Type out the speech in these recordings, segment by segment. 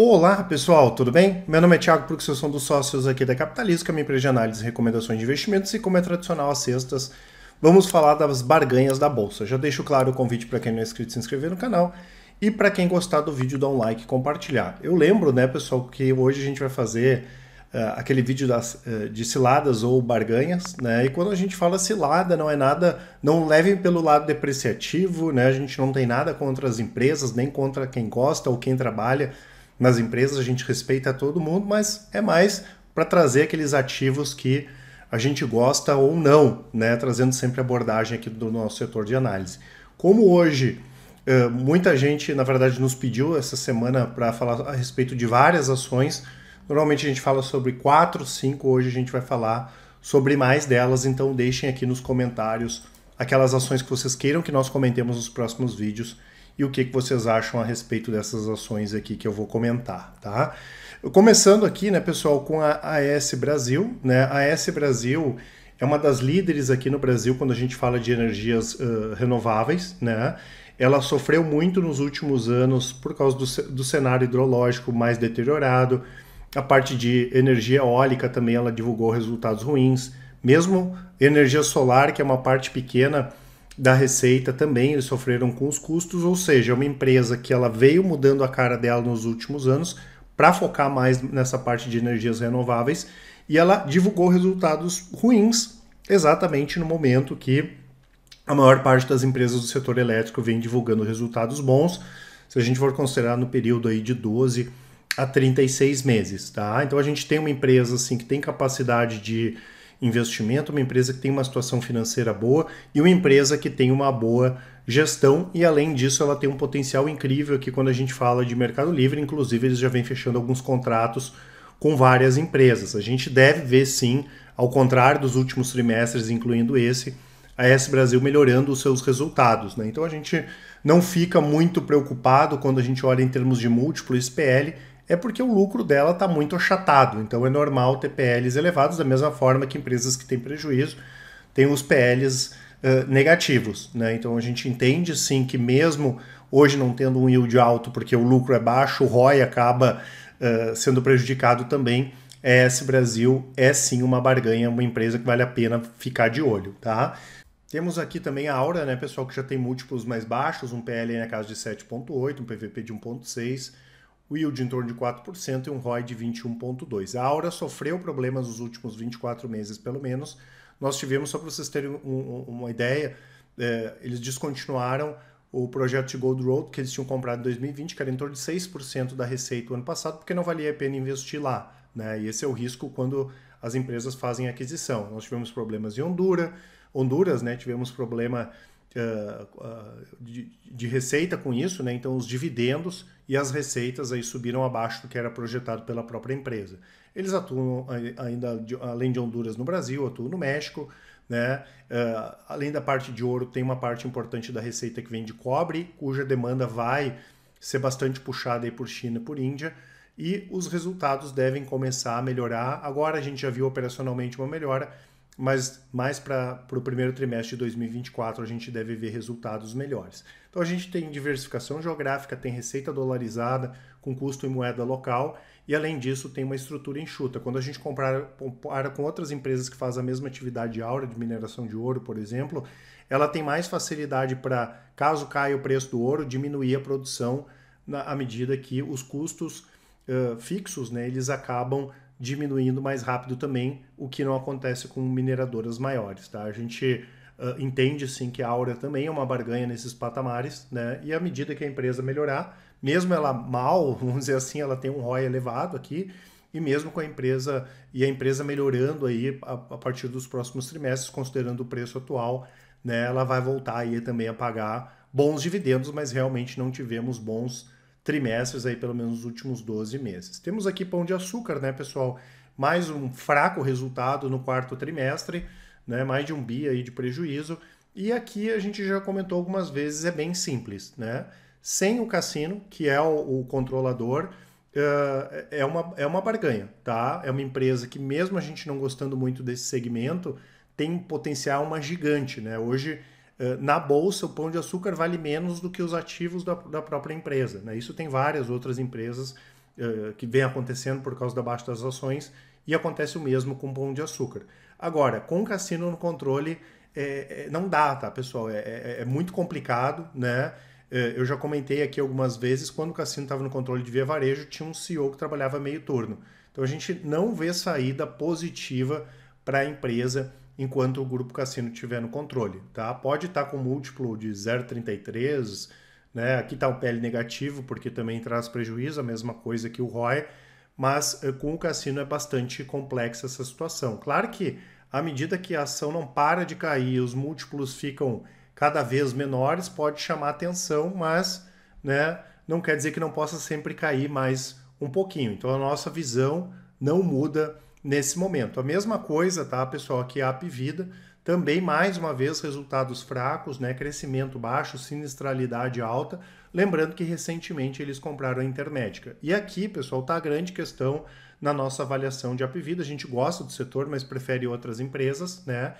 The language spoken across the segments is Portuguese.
Olá pessoal, tudo bem? Meu nome é Thiago Prux, eu sou um dos sócios aqui da Capitalismo, que é uma empresa de análise e recomendações de investimentos e como é tradicional às sextas, vamos falar das barganhas da Bolsa. Já deixo claro o convite para quem não é inscrito se inscrever no canal e para quem gostar do vídeo dar um like e compartilhar. Eu lembro, né pessoal, que hoje a gente vai fazer uh, aquele vídeo das, uh, de ciladas ou barganhas, né? E quando a gente fala cilada não é nada, não levem pelo lado depreciativo, né? A gente não tem nada contra as empresas, nem contra quem gosta ou quem trabalha nas empresas, a gente respeita todo mundo, mas é mais para trazer aqueles ativos que a gente gosta ou não, né? Trazendo sempre a abordagem aqui do nosso setor de análise. Como hoje eh, muita gente, na verdade, nos pediu essa semana para falar a respeito de várias ações. Normalmente a gente fala sobre quatro, cinco, hoje a gente vai falar sobre mais delas, então deixem aqui nos comentários aquelas ações que vocês queiram que nós comentemos nos próximos vídeos e o que, que vocês acham a respeito dessas ações aqui que eu vou comentar, tá? Começando aqui, né, pessoal, com a AS Brasil, né? A AS Brasil é uma das líderes aqui no Brasil quando a gente fala de energias uh, renováveis, né? Ela sofreu muito nos últimos anos por causa do, do cenário hidrológico mais deteriorado. A parte de energia eólica também ela divulgou resultados ruins. Mesmo energia solar, que é uma parte pequena, da Receita também eles sofreram com os custos, ou seja, é uma empresa que ela veio mudando a cara dela nos últimos anos para focar mais nessa parte de energias renováveis e ela divulgou resultados ruins exatamente no momento que a maior parte das empresas do setor elétrico vem divulgando resultados bons, se a gente for considerar no período aí de 12 a 36 meses, tá? Então a gente tem uma empresa assim que tem capacidade de investimento, uma empresa que tem uma situação financeira boa e uma empresa que tem uma boa gestão e além disso ela tem um potencial incrível aqui quando a gente fala de Mercado Livre, inclusive eles já vêm fechando alguns contratos com várias empresas. A gente deve ver sim, ao contrário dos últimos trimestres, incluindo esse, a S Brasil melhorando os seus resultados. Né? Então a gente não fica muito preocupado quando a gente olha em termos de múltiplo SPL, é porque o lucro dela está muito achatado. Então é normal ter PLs elevados, da mesma forma que empresas que têm prejuízo têm os PLs uh, negativos. Né? Então a gente entende sim que mesmo hoje não tendo um yield alto, porque o lucro é baixo, o ROI acaba uh, sendo prejudicado também. ES Brasil é sim uma barganha, uma empresa que vale a pena ficar de olho, tá? Temos aqui também a Aura, né, pessoal, que já tem múltiplos mais baixos, um PL na casa de 7.8, um PVP de 1.6, o yield em torno de 4% e um ROI de 21,2%. A Aura sofreu problemas nos últimos 24 meses, pelo menos. Nós tivemos, só para vocês terem um, uma ideia, é, eles descontinuaram o projeto de Gold Road, que eles tinham comprado em 2020, que era em torno de 6% da receita o ano passado, porque não valia a pena investir lá. Né? E esse é o risco quando as empresas fazem aquisição. Nós tivemos problemas em Honduras, Honduras né? tivemos problema eh, eh, de, de, receita com isso, né? então os dividendos e as receitas aí subiram abaixo do que era projetado pela própria empresa. Eles atuam eh, ainda além de Honduras no Brasil, atuam no México, né? Uh, além da parte de ouro, tem uma parte importante da receita que vem de cobre, cuja demanda vai ser bastante puxada aí por China e por Índia, e os resultados devem começar a melhorar. Agora a gente já viu operacionalmente uma melhora, mas mais para o primeiro trimestre de 2024 a gente deve ver resultados melhores. Então a gente tem diversificação geográfica, tem receita dolarizada com custo em moeda local e além disso tem uma estrutura enxuta. Quando a gente compara, compara com outras empresas que fazem a mesma atividade de aura, de mineração de ouro, por exemplo, ela tem mais facilidade para, caso caia o preço do ouro, diminuir a produção na, à medida que os custos uh, fixos, né, eles acabam diminuindo mais rápido também, o que não acontece com mineradoras maiores, tá? A gente uh, entende sim que a Aura também é uma barganha nesses patamares, né? E à medida que a empresa melhorar, mesmo ela mal, vamos dizer assim, ela tem um ROI elevado aqui, e mesmo com a empresa e a empresa melhorando aí a, a partir dos próximos trimestres, considerando o preço atual, né, ela vai voltar aí também a pagar bons dividendos, mas realmente não tivemos bons trimestres, aí pelo menos os últimos 12 meses. Temos aqui pão de açúcar, né, pessoal? Mais um fraco resultado no quarto trimestre, né? Mais de um bi aí de prejuízo. E aqui a gente já comentou algumas vezes, é bem simples, né? Sem o cassino, que é o, o controlador, uh, é, uma, é uma barganha, tá? É uma empresa que, mesmo a gente não gostando muito desse segmento, tem potencial uma gigante, né? Hoje eh, na bolsa o pão de açúcar vale menos do que os ativos da, da própria empresa. Né? Isso tem várias outras empresas uh, que vem acontecendo por causa da baixa das ações e acontece o mesmo com o pão de açúcar. Agora, com o cassino no controle, é, é, não dá, tá, pessoal? É, é, é, é muito complicado, né? Eu já comentei aqui algumas vezes, quando o cassino estava no controle de via varejo, tinha um CEO que trabalhava meio turno. Então a gente não vê saída positiva para a empresa enquanto o grupo cassino estiver no controle, tá? Pode estar tá com múltiplo de 0,33, né? Aqui está o PL negativo, porque também traz prejuízo, a mesma coisa que o ROI, mas eh, com o cassino é bastante complexa essa situação. Claro que à medida que a ação não para de cair, os múltiplos ficam cada vez menores, pode chamar atenção, mas né, não quer dizer que não possa sempre cair mais um pouquinho. Então a nossa visão não muda nesse momento. A mesma coisa, tá, pessoal, aqui a Apvida, também mais uma vez resultados fracos, né, crescimento baixo, sinistralidade alta, lembrando que recentemente eles compraram a Intermédica. E aqui, pessoal, tá a grande questão na nossa avaliação de Apvida, a gente gosta do setor, mas prefere outras empresas, né,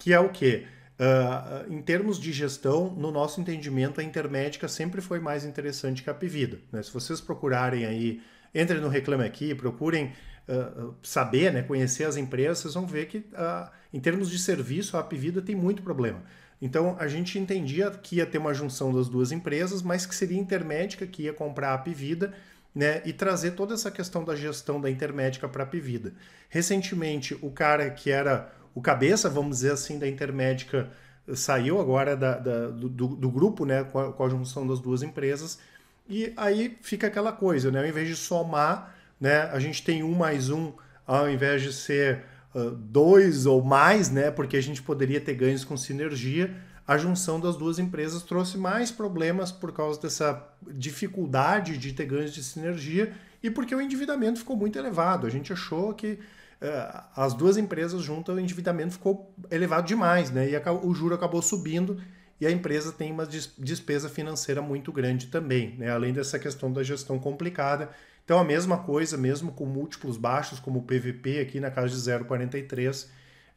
que é o quê? Uh, em termos de gestão, no nosso entendimento, a Intermédica sempre foi mais interessante que a Pivida. Né? Se vocês procurarem aí, entrem no Reclame Aqui, procurem eh, eh, saber, né, conhecer as empresas, vocês vão ver que, uh, em termos de serviço, a Apvida tem muito problema. Então, a gente entendia que ia ter uma junção das duas empresas, mas que seria a Intermédica que ia comprar a Apvida né, e trazer toda essa questão da gestão da Intermédica para a Apvida. Recentemente, o cara que era o cabeça, vamos dizer assim, da Intermédica eh, saiu agora da, da, do, do, grupo, né, com a, com a junção das duas empresas, e aí fica aquela coisa, né? Ao invés de somar, né? A gente tem um mais um ao invés de ser uh, dois ou mais, né? Porque a gente poderia ter ganhos com sinergia. A junção das duas empresas trouxe mais problemas por causa dessa dificuldade de ter ganhos de sinergia e porque o endividamento ficou muito elevado. A gente achou que uh, as duas empresas juntas o endividamento ficou elevado demais, né? E a, o juro acabou subindo e a empresa tem uma despesa financeira muito grande também, né? Além dessa questão da gestão complicada então a mesma coisa, mesmo com múltiplos baixos, como o PVP aqui na casa de 0,43,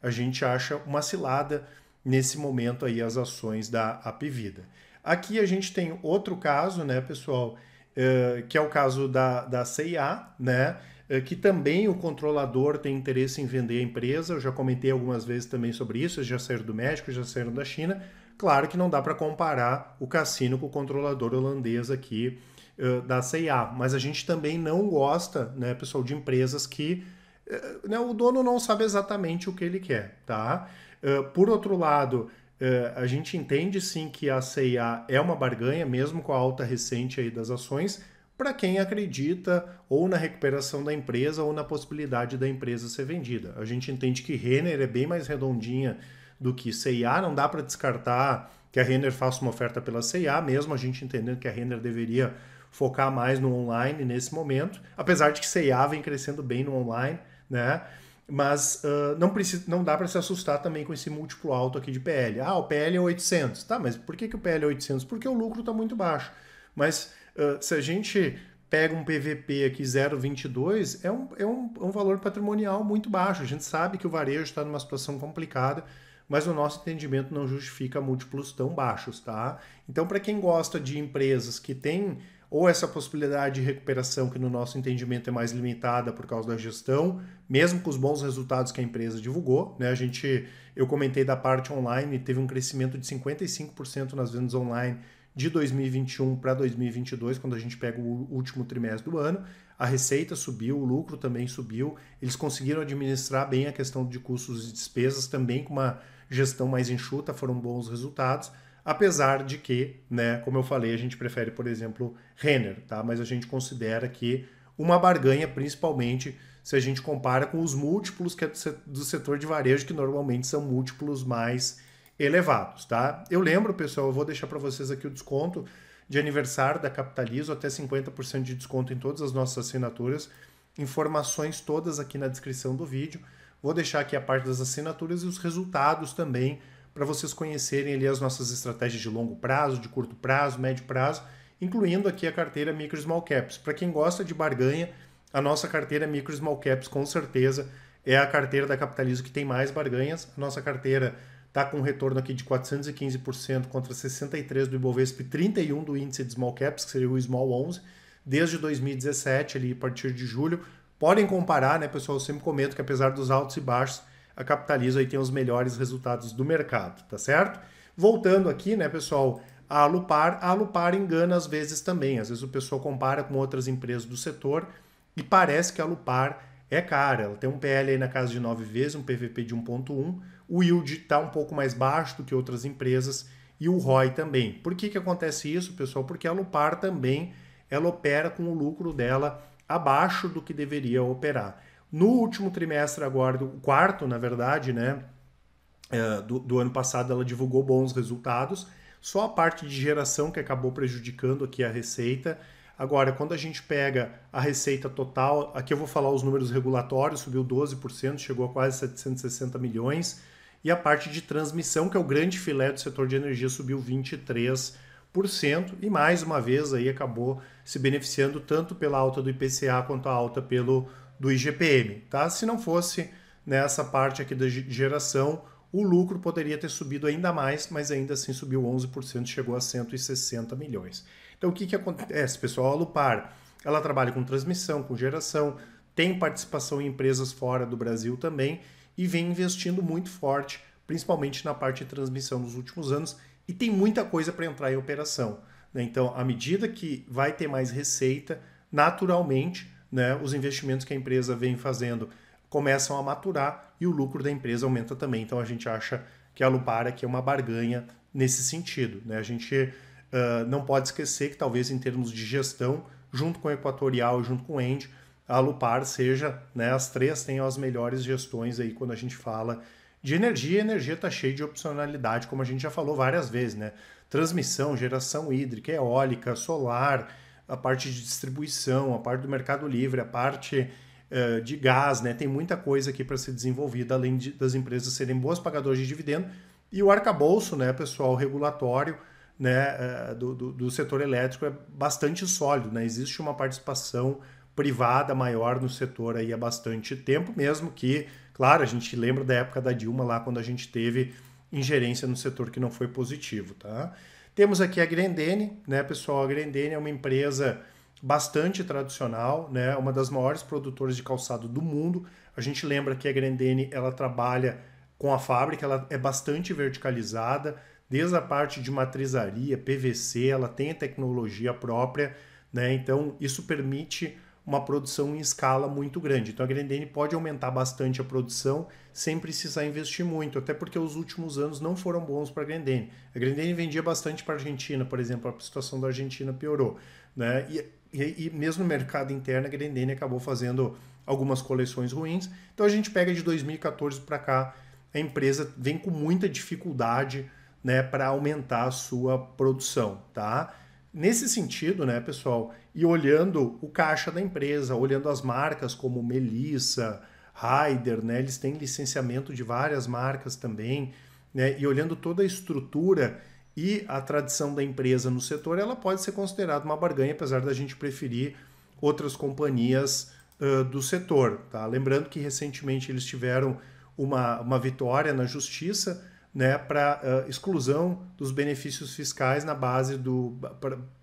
a gente acha uma cilada nesse momento aí as ações da Apivida. Aqui a gente tem outro caso, né, pessoal, eh, que é o caso da, da CIA, né, eh, que também o controlador tem interesse em vender a empresa. Eu já comentei algumas vezes também sobre isso, já saíram do México, já saíram da China. Claro que não dá para comparar o cassino com o controlador holandês aqui, eh, da CIA. Mas a gente também não gosta, né, pessoal, de empresas que eh, né, o dono não sabe exatamente o que ele quer, tá? Eh, por outro lado, a gente entende sim que a CIA é uma barganha, mesmo com a alta recente aí das ações, para quem acredita ou na recuperação da empresa ou na possibilidade da empresa ser vendida. A gente entende que Renner é bem mais redondinha do que CIA, não dá para descartar que a Renner faça uma oferta pela CIA, mesmo a gente entendendo que a Renner deveria focar mais no online nesse momento, apesar de que CEA vem crescendo bem no online, né? Mas uh, não, precisa, não dá para se assustar também com esse múltiplo alto aqui de PL. Ah, o PL é 800. Tá, mas por que, que o PL é 800? Porque o lucro está muito baixo. Mas uh, se a gente pega um PVP aqui 0,22, é um, é, um, é um valor patrimonial muito baixo. A gente sabe que o varejo está numa situação complicada, mas o nosso entendimento não justifica múltiplos tão baixos, tá? Então, para quem gosta de empresas que têm ou essa possibilidade de recuperação que no nosso entendimento é mais limitada por causa da gestão, mesmo com os bons resultados que a empresa divulgou, né? A gente, eu comentei da parte online, teve um crescimento de 55% nas vendas online de 2021 para 2022, quando a gente pega o último trimestre do ano, a receita subiu, o lucro também subiu, eles conseguiram administrar bem a questão de custos e despesas também com uma gestão mais enxuta, foram bons resultados apesar de que, né, como eu falei, a gente prefere, por exemplo, Renner, tá? Mas a gente considera que uma barganha, principalmente se a gente compara com os múltiplos que é do setor de varejo, que normalmente são múltiplos mais elevados, tá? Eu lembro, pessoal, eu vou deixar para vocês aqui o desconto de aniversário da Capitalizo, até 50% de desconto em todas as nossas assinaturas. Informações todas aqui na descrição do vídeo. Vou deixar aqui a parte das assinaturas e os resultados também para vocês conhecerem ali as nossas estratégias de longo prazo, de curto prazo, médio prazo, incluindo aqui a carteira Micro Small Caps. Para quem gosta de barganha, a nossa carteira Micro Small Caps com certeza é a carteira da Capitalizo que tem mais barganhas. A nossa carteira está com um retorno aqui de 415% contra 63% do Ibovespa e 31% do índice de Small Caps, que seria o Small 11, desde 2017, ali, a partir de julho. Podem comparar, né, pessoal? Eu sempre comento que apesar dos altos e baixos, a Capitalizo aí tem os melhores resultados do mercado, tá certo? Voltando aqui, né, pessoal, a Alupar, a Alupar engana às vezes também. Às vezes o pessoal compara com outras empresas do setor e parece que a Alupar é cara. Ela tem um PL aí na casa de 9 vezes, um PVP de 1.1. O yield está um pouco mais baixo do que outras empresas e o ROI também. Por que, que acontece isso, pessoal? Porque a Alupar também ela opera com o lucro dela abaixo do que deveria operar. No último trimestre agora, o quarto, na verdade, né, é, do, do ano passado, ela divulgou bons resultados. Só a parte de geração que acabou prejudicando aqui a receita. Agora, quando a gente pega a receita total, aqui eu vou falar os números regulatórios, subiu 12%, chegou a quase 760 milhões, e a parte de transmissão, que é o grande filé do setor de energia, subiu 23%, e mais uma vez aí acabou se beneficiando tanto pela alta do IPCA quanto a alta pelo do IGPM, tá? Se não fosse nessa parte aqui da geração, o lucro poderia ter subido ainda mais, mas ainda assim subiu 11%, chegou a 160 milhões. Então o que, que acontece, pessoal? A Lupar, ela trabalha com transmissão, com geração, tem participação em empresas fora do Brasil também e vem investindo muito forte, principalmente na parte de transmissão nos últimos anos e tem muita coisa para entrar em operação. Né? Então, à medida que vai ter mais receita, naturalmente né, os investimentos que a empresa vem fazendo começam a maturar e o lucro da empresa aumenta também. Então a gente acha que a Lupar aqui é uma barganha nesse sentido. Né? A gente uh, não pode esquecer que talvez em termos de gestão, junto com o Equatorial e junto com o End, a Lupar seja, né, as três tenham as melhores gestões aí quando a gente fala de energia. A energia está cheia de opcionalidade, como a gente já falou várias vezes, né? Transmissão, geração hídrica, eólica, solar, a parte de distribuição, a parte do mercado livre, a parte uh, de gás, né? Tem muita coisa aqui para ser desenvolvida, além de, das empresas serem boas pagadoras de dividendo. E o arcabouço, né, pessoal, regulatório né, uh, do, do, do, setor elétrico é bastante sólido, né? Existe uma participação privada maior no setor aí há bastante tempo, mesmo que, claro, a gente lembra da época da Dilma lá, quando a gente teve ingerência no setor que não foi positivo, tá? Temos aqui a Grendene, né, pessoal? A Grendene é uma empresa bastante tradicional, né? Uma das maiores produtoras de calçado do mundo. A gente lembra que a Grendene ela trabalha com a fábrica, ela é bastante verticalizada, desde a parte de matrizaria, PVC, ela tem a tecnologia própria, né? Então isso permite uma produção em escala muito grande. Então a Grendene pode aumentar bastante a produção sem precisar investir muito, até porque os últimos anos não foram bons para a Grendene. A Grendene vendia bastante para a Argentina, por exemplo, a situação da Argentina piorou. Né? E, e, e mesmo no mercado interno, a Grendene acabou fazendo algumas coleções ruins. Então a gente pega de 2014 para cá, a empresa vem com muita dificuldade né, para aumentar a sua produção. Tá? Nesse sentido, né, pessoal, e olhando o caixa da empresa, olhando as marcas como Melissa, Ryder, né, eles têm licenciamento de várias marcas também, né, e olhando toda a estrutura e a tradição da empresa no setor, ela pode ser considerada uma barganha, apesar da gente preferir outras companhias uh, do setor. Tá? Lembrando que recentemente eles tiveram uma, uma vitória na justiça né, para uh, exclusão dos benefícios fiscais na base do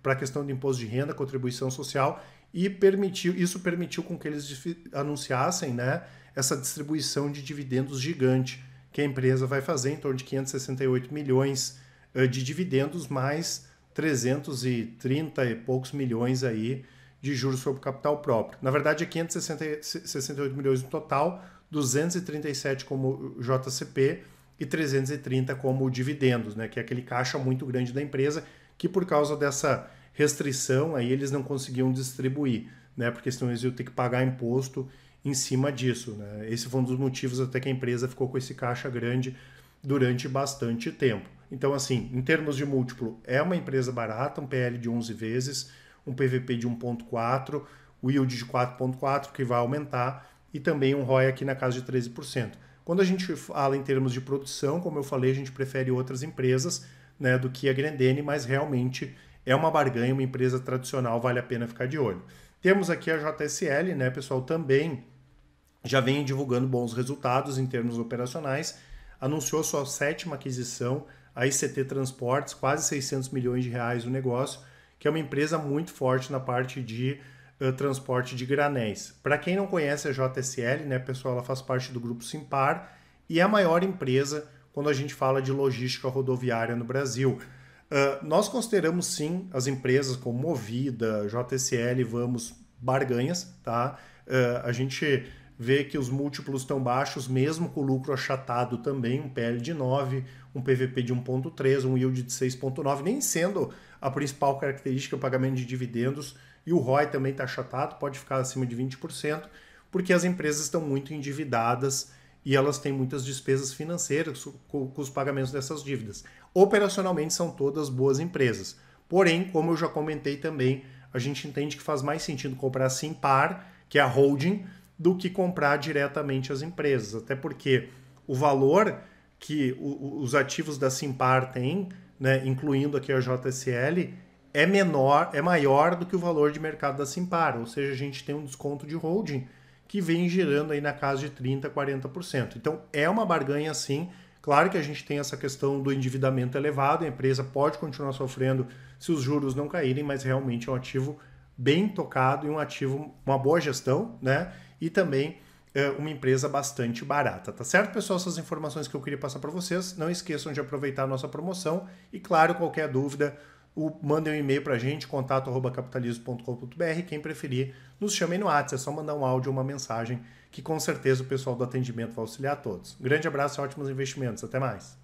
para a questão do imposto de renda, contribuição social e permitiu isso permitiu com que eles anunciassem, né, essa distribuição de dividendos gigante que a empresa vai fazer em torno de 568 milhões uh, de dividendos mais 330 e poucos milhões aí de juros sobre capital próprio. Na verdade, é 568 milhões no total, 237 como JCP e 330 como dividendos, né, que é aquele caixa muito grande da empresa que por causa dessa restrição aí eles não conseguiam distribuir, né, porque senão eles iam ter que pagar imposto em cima disso. Né. Esse foi um dos motivos até que a empresa ficou com esse caixa grande durante bastante tempo. Então, assim, em termos de múltiplo, é uma empresa barata, um PL de 11 vezes, um PVP de 1.4, o yield de 4.4 que vai aumentar e também um ROI aqui na casa de 13%. Quando a gente fala em termos de produção, como eu falei, a gente prefere outras empresas né, do que a Grendene, mas realmente é uma barganha, uma empresa tradicional, vale a pena ficar de olho. Temos aqui a JSL, né, pessoal, também já vem divulgando bons resultados em termos operacionais, anunciou sua sétima aquisição, a ICT Transportes, quase 600 milhões de reais o negócio, que é uma empresa muito forte na parte de eh, transporte de granéis. Para quem não conhece a JSL, né, pessoal, ela faz parte do grupo Simpar e é a maior empresa quando a gente fala de logística rodoviária no Brasil. Uh, nós consideramos sim as empresas como Movida, JSL, Vamos, barganhas, tá? Uh, a gente vê que os múltiplos estão baixos, mesmo com o lucro achatado também, um PL de 9, um PVP de 1.3, um yield de 6.9, nem sendo a principal característica o pagamento de dividendos, e o ROI também está achatado, pode ficar acima de 20%, porque as empresas estão muito endividadas e elas têm muitas despesas financeiras com os pagamentos dessas dívidas. Operacionalmente são todas boas empresas. Porém, como eu já comentei também, a gente entende que faz mais sentido comprar sim par, que é a holding, do que comprar diretamente as empresas, até porque o valor que os ativos da Simpar têm, né, incluindo aqui a JSL, é menor, é maior do que o valor de mercado da Simpar, ou seja, a gente tem um desconto de holding que vem girando aí na casa de 30, 40%. Então é uma barganha sim. Claro que a gente tem essa questão do endividamento elevado, a empresa pode continuar sofrendo se os juros não caírem, mas realmente é um ativo bem tocado e um ativo, uma boa gestão, né? E também é, uma empresa bastante barata, tá certo, pessoal? Essas informações que eu queria passar para vocês. Não esqueçam de aproveitar a nossa promoção e, claro, qualquer dúvida, o, mandem um e-mail para a gente, contato.capitalismo.com.br. Quem preferir, nos chamem no WhatsApp, é só mandar um áudio ou uma mensagem, que com certeza o pessoal do atendimento vai auxiliar a todos. Um grande abraço e ótimos investimentos. Até mais.